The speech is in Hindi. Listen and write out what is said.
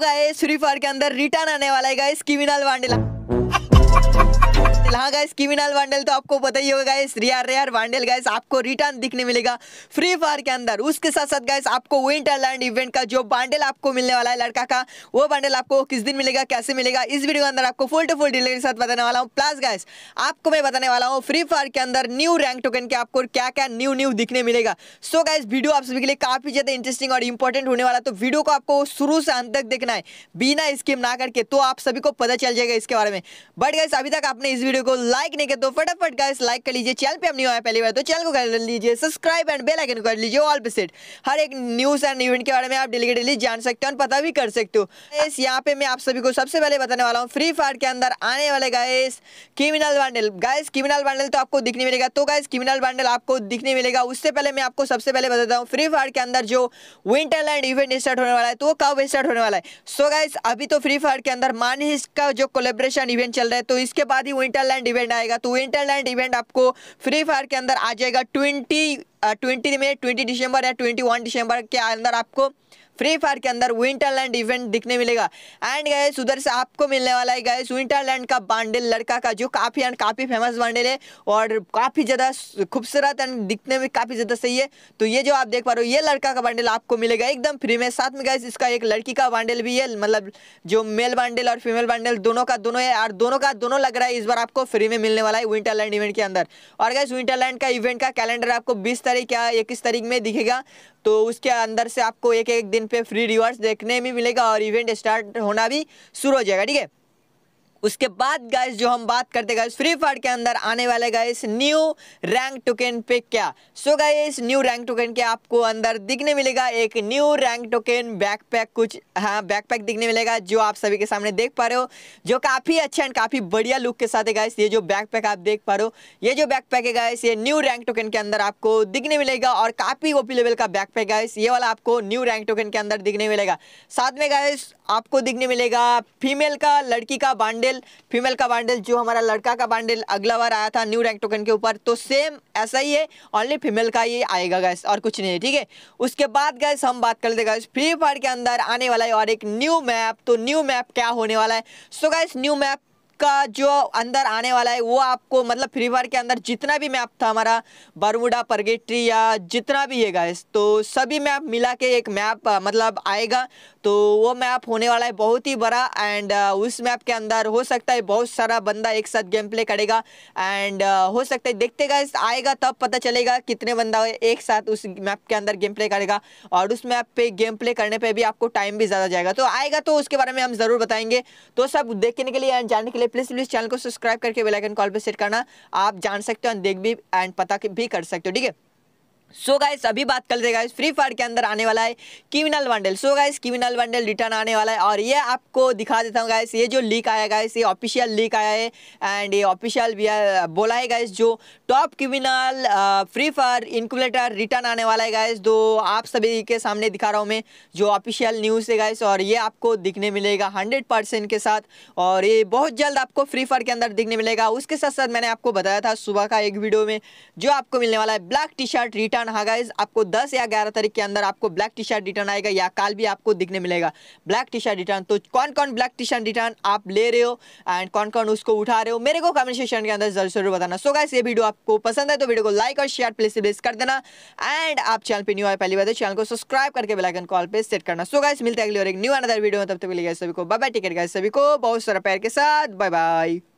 गाइस फ्री फायर के अंदर रिटर्न आने वाला है गाइस किविनल वांडेला वांडल हाँ गाइस क्रिमिनल वांडल तो आपको पता ही होगा guys rare rare bundle guys आपको रिटर्न दिखने मिलेगा फ्री फायर के अंदर उसके साथ साथ गाइस आपको विंटरलैंड इवेंट का जो बांडल आपको मिलने वाला है लड़का का वो बांडल आपको किस दिन मिलेगा कैसे मिलेगा इस वीडियो के अंदर आपको फुल टू फुल डिटेल के साथ बताने वाला हूँ प्लस गाइस आपको मैं बताने वाला हूँ फ्री फायर के अंदर न्यू रैंक टोकन के आपको क्या क्या न्यू न्यू दिखने मिलेगा सो गाइस वीडियो आप सभी के लिए काफी ज्यादा इंटरेस्टिंग और इंपॉर्टेंट होने वाला तो वीडियो को आपको शुरू से अंत तक देखना है बिना स्किप ना करके तो आप सभी को पता चल जाएगा इसके बारे में बट गाइस अभी तक आपने इस वीडियो वीडियो को लाइक नहीं कर तो फटाफट गाइस लाइक कर लीजिए चैनल पे हम नहीं आए पहली बार तो चैनल को कर लीजिए सब्सक्राइब एंड बेल आइकन कर लीजिए ऑल पे सेट हर एक न्यूज़ एंड इवेंट के बारे में आप डेली डेली जान सकते हो और पता भी कर सकते हो इस यहाँ पे मैं आप सभी को सबसे पहले बताने वाला हूँ फ्री फायर के अंदर आने वाले guys criminal bundle guys criminal bundle तो आपको दिखने मिलेगा तो गाइस क्रिमिनल बंडल आपको दिखने मिलेगा उससे पहले मैं आपको सबसे पहले बताता हूँ फ्री फायर के अंदर जो विंटर लैंड इवेंट स्टार्ट होने वाला है तो वो कब स्टार्ट होने वाला है सो गाइस अभी तो फ्री फायर के अंदर मानिस का जो कोलेब्रेशन इवेंट चल रहा है तो इसके बाद ही विंटर इंटरलैंड इवेंट आएगा तो इंटरलैंड इवेंट आपको फ्री फायर के अंदर आ जाएगा ट्वेंटी ट्वेंटी uh, में ट्वेंटी दिसंबर या ट्वेंटी वन दिसंबर के अंदर आपको फ्री फायर के अंदर विंटरलैंड इवेंट दिखने मिलेगा एंड गए उधर से आपको मिलने वाला है गए विंटरलैंड का बांडल लड़का का जो काफ़ी एंड काफ़ी फेमस बांडल है और काफ़ी ज़्यादा खूबसूरत एंड दिखने में काफ़ी ज़्यादा सही है तो ये जो आप देख पा रहे हो ये लड़का का बांडल आपको मिलेगा एकदम फ्री में साथ में गए इसका एक लड़की का बांडल भी है मतलब जो मेल बांडल और फीमेल बांडल दोनों का दोनों है और दोनों का दोनों लग रहा है इस बार आपको फ्री में मिलने वाला है विंटरलैंड इवेंट के अंदर और गैस विंटरलैंड का इवेंट का कैलेंडर आपको बीस तारीख या इक्कीस तारीख में दिखेगा तो उसके अंदर से आपको एक एक दिन पे फ्री रिवार्ड्स देखने भी मिलेगा और इवेंट स्टार्ट होना भी शुरू हो जाएगा ठीक है उसके बाद गाइस जो हम बात करते गाइस फ्री फायर के अंदर आने वाले गाइस न्यू रैंक टोकन पे क्या so guys new rank token के आपको अंदर दिखने मिलेगा एक न्यू रैंक टोकन बैकपैक कुछ हाँ बैकपैक दिखने मिलेगा जो आप सभी के सामने देख पा रहे हो जो काफ़ी अच्छा एंड काफ़ी बढ़िया लुक के साथ है गाइस ये जो बैकपैक आप देख पा रहे हो ये जो बैकपैक है गाइस ये न्यू रैंक टोकन के अंदर आपको दिखने मिलेगा और काफ़ी ओपी लेवल का बैकपैक गाइस ये वाला आपको न्यू रैंक टोकन के अंदर दिखने मिलेगा साथ में गाइस आपको दिखने मिलेगा फीमेल का लड़की का बांडे बांडिल फीमेल का बांडिल जो हमारा लड़का का बांडिल अगला बार आया था न्यू रैंक टोकन के ऊपर तो सेम ऐसा ही है ओनली फीमेल का ही आएगा गैस और कुछ नहीं है ठीक है उसके बाद गैस हम बात कर लेते गैस फ्री फायर के अंदर आने वाला है और एक न्यू मैप तो न्यू मैप क्या होने वाला है सो गैस न्यू मैप का जो अंदर आने वाला है वो आपको मतलब फ्री फायर के अंदर जितना भी मैप था हमारा बरमुडा परगेट्री या जितना भी है गैस तो सभी मैप मिला के एक मैप मतलब आएगा तो वो मैप होने वाला है बहुत ही बड़ा एंड उस मैप के अंदर हो सकता है बहुत सारा बंदा एक साथ गेम प्ले करेगा एंड हो सकता है देखते गए आएगा तब पता चलेगा कितने बंदा एक साथ उस मैप के अंदर गेम प्ले करेगा और उस मैप पे गेम प्ले करने पर भी आपको टाइम भी ज़्यादा जाएगा तो आएगा तो उसके बारे में हम ज़रूर बताएंगे तो सब देखने के लिए एंड जानने के लिए प्लीज़ प्लीज़ चैनल को सब्सक्राइब करके बेलाइकन कॉल पर सेट करना आप जान सकते हो देख भी एंड पता भी कर सकते हो ठीक है सो so गाइस अभी बात करते गाइस फ्री फायर के अंदर आने वाला है criminal bundle so guys criminal bundle return आने वाला है और ये आपको दिखा देता हूँ गाइस ये जो लीक आया गाइस ये ऑफिशियल लीक आया है एंड ये ऑफिशियल भी बोला है गाइस जो top criminal Free Fire incubator return आने वाला है गाइस दो आप सभी के सामने दिखा रहा हूँ मैं जो ऑफिशियल न्यूज़ है गाइस और ये आपको दिखने मिलेगा हंड्रेड के साथ और ये बहुत जल्द आपको फ्री फायर के अंदर दिखने मिलेगा उसके साथ साथ मैंने आपको बताया था सुबह का एक वीडियो में जो आपको मिलने वाला है black T shirt return return हाँ गाइज आपको दस या ग्यारह तारीख के अंदर आपको ब्लैक टी शर्ट रिटर्न आएगा या कल भी आपको दिखने मिलेगा ब्लैक टी शर्ट रिटर्न तो कौन कौन ब्लैक टी शर्ट रिटर्न आप ले रहे हो एंड कौन कौन उसको उठा रहे हो मेरे को कमेंट सेक्शन के अंदर जरूर जरूर बताना सो गाइस ये वीडियो आपको पसंद है तो वीडियो को लाइक और शेयर प्लेस प्लेस कर देना एंड आप चैनल पर न्यू आए पहली बार तो चैनल को सब्सक्राइब करके बेलाइकन कॉल पर सेट करना सो गाइस मिलते हैं अगली और एक न्यू अनदर वीडियो में तब तक मिलेगा सभी को बाय बाय टिकट गाइज सभी को बहुत सारा पैर के साथ बाय बाय